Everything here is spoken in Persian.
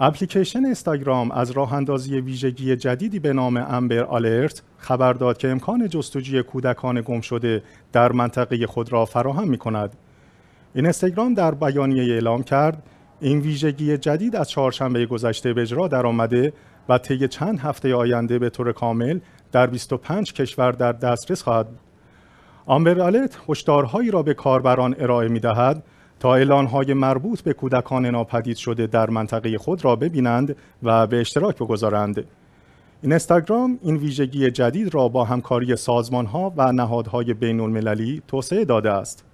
اپلیکیشن اینستاگرام از راه اندازی ویژگی جدیدی به نام امبر آلرت خبر داد که امکان جستجوی کودکان گم شده در منطقه خود را فراهم می کند. این اینستاگرام در بیانیه اعلام کرد این ویژگی جدید از چهارشنبه گذشته به اجرا آمده و طی چند هفته آینده به طور کامل در 25 کشور در دسترس خواهد بود. آمبر آلرت هشدارهایی را به کاربران ارائه می دهد تا های مربوط به کودکان ناپدید شده در منطقه خود را ببینند و به اشتراک بگذارند. اینستاگرام این ویژگی جدید را با همکاری سازمانها و نهادهای بین المللی توسعه داده است.